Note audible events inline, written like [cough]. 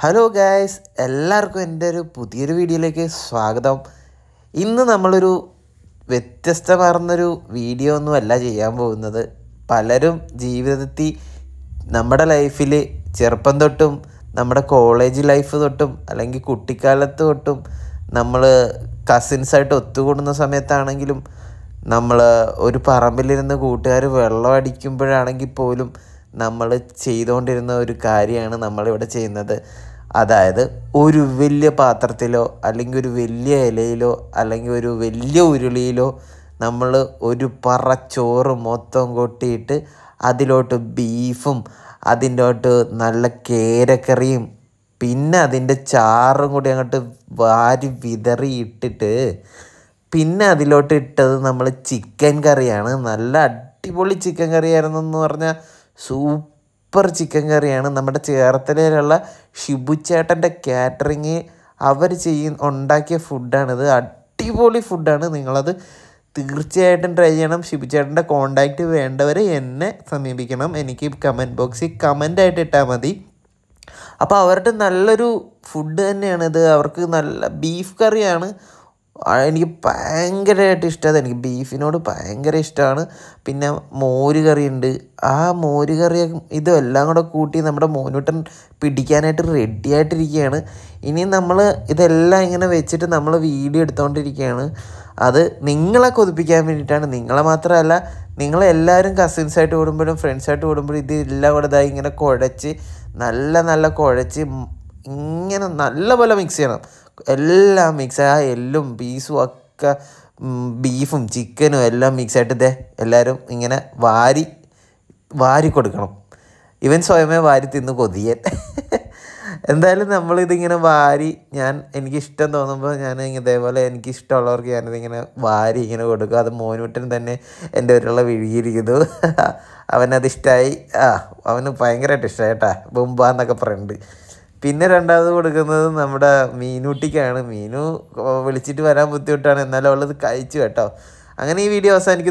hello guys എല്ലാവർക്കും എൻ്റെ ഒരു പുതിയൊരു വീഡിയോയിലേക്ക് സ്വാഗതം ഇന്ന് നമ്മളൊരു വ്യത്യസ്തമാർന്നൊരു വീഡിയോ ഒന്നും അല്ല ചെയ്യാൻ പോകുന്നത് പലരും ജീവിതത്തിൽ നമ്മുടെ ലൈഫിൽ ചെറുപ്പം തൊട്ടും നമ്മുടെ കോളേജ് ലൈഫ് തൊട്ടും അല്ലെങ്കിൽ കുട്ടിക്കാലത്ത് തൊട്ടും നമ്മൾ കസിൻസായിട്ട് ഒത്തുകൂടുന്ന സമയത്താണെങ്കിലും നമ്മൾ ഒരു പറമ്പിലിരുന്ന് കൂട്ടുകാർ വെള്ളം അടിക്കുമ്പോഴാണെങ്കിൽ പോലും നമ്മൾ ചെയ്തുകൊണ്ടിരുന്ന ഒരു കാര്യമാണ് നമ്മളിവിടെ ചെയ്യുന്നത് അതായത് ഒരു വലിയ പാത്രത്തിലോ അല്ലെങ്കിൽ ഒരു വലിയ ഇലയിലോ അല്ലെങ്കിൽ ഒരു വലിയ ഉരുളിയിലോ നമ്മൾ ഒരു പറ ചോറ് മൊത്തം കൊട്ടിയിട്ട് അതിലോട്ട് ബീഫും അതിൻ്റോട്ട് നല്ല കേരക്കറിയും പിന്നെ അതിൻ്റെ ചാറും കൂടി അങ്ങോട്ട് വാരി വിതറി ഇട്ടിട്ട് പിന്നെ അതിലോട്ട് ഇട്ടത് നമ്മൾ ചിക്കൻ കറിയാണ് നല്ല അടിപൊളി ചിക്കൻ കറിയായിരുന്നു എന്ന് പറഞ്ഞാൽ സൂപ്പർ ചിക്കൻ കറിയാണ് നമ്മുടെ ചേർത്തലയിലുള്ള ഷിബുച്ചേട്ടൻ്റെ കാറ്ററിങ് അവർ ചെയ്യ ഉണ്ടാക്കിയ ഫുഡാണിത് അടിപൊളി ഫുഡാണ് നിങ്ങളത് തീർച്ചയായിട്ടും ട്രൈ ചെയ്യണം ഷിബുചേട്ടൻ്റെ കോണ്ടാക്റ്റ് വേണ്ടവർ എന്നെ സമീപിക്കണം എനിക്ക് കമൻറ്റ് ബോക്സിൽ കമൻ്റായിട്ട് ഇട്ടാൽ മതി അപ്പോൾ അവരുടെ നല്ലൊരു ഫുഡ് തന്നെയാണിത് അവർക്ക് നല്ല ബീഫ് കറിയാണ് എനിക്ക് ഭയങ്കരമായിട്ട് ഇഷ്ടമാണ് എനിക്ക് ബീഫിനോട് ഭയങ്കര ഇഷ്ടമാണ് പിന്നെ മോര് കറിയുണ്ട് ആ മോര് ഇതെല്ലാം കൂടെ കൂട്ടി നമ്മുടെ മോനൂട്ടൻ പിടിക്കാനായിട്ട് റെഡി ആയിട്ടിരിക്കുകയാണ് ഇനി നമ്മൾ ഇതെല്ലാം ഇങ്ങനെ വെച്ചിട്ട് നമ്മൾ വീഡിയോ എടുത്തുകൊണ്ടിരിക്കുകയാണ് അത് നിങ്ങളെ കൊതിപ്പിക്കാൻ വേണ്ടിയിട്ടാണ് നിങ്ങളെ മാത്രമല്ല നിങ്ങളെല്ലാവരും കസിൻസായിട്ട് ഓടുമ്പോഴും ഫ്രണ്ട്സായിട്ട് ഓടുമ്പോഴും ഇതെല്ലാം കൂടെ ഇതായി ഇങ്ങനെ കുഴച്ച് നല്ല നല്ല കുഴച്ച് ഇങ്ങനെ നല്ല പോലെ മിക്സ് ചെയ്യണം എല്ലാം മിക്സ് ആ എല്ലും പീസും ഒക്കെ ബീഫും ചിക്കനും എല്ലാം മിക്സായിട്ട് ഇതേ എല്ലാവരും ഇങ്ങനെ വാരി വാരി കൊടുക്കണം ഇവൻ സ്വയമേ വാരി തിന്ന് കൊതിയൻ [laughs] എന്തായാലും നമ്മളിതിങ്ങനെ വാരി ഞാൻ എനിക്കിഷ്ടം തോന്നുമ്പോൾ ഞാൻ ഇതേപോലെ എനിക്കിഷ്ടമുള്ളവർക്ക് ഞാനിതിങ്ങനെ വാരി ഇങ്ങനെ കൊടുക്കും അത് മോനുട്ടൻ തന്നെ എൻ്റെ ഒരുള്ള വിഴുകിയിരിക്കുന്നു [laughs] അവനത് ആ അവന് ഭയങ്കരമായിട്ട് ഇഷ്ടമായിട്ടാ കേട്ടാ എന്നൊക്കെ പറയുന്നുണ്ട് പിന്നെ രണ്ടാമത് കൊടുക്കുന്നത് നമ്മുടെ മീനൂട്ടിക്കാണ് മീനു വിളിച്ചിട്ട് വരാൻ ബുദ്ധിമുട്ടാണ് എന്നാലും അവളത് കഴിച്ചു കേട്ടോ അങ്ങനെ ഈ വീഡിയോ അവസാനിക്കും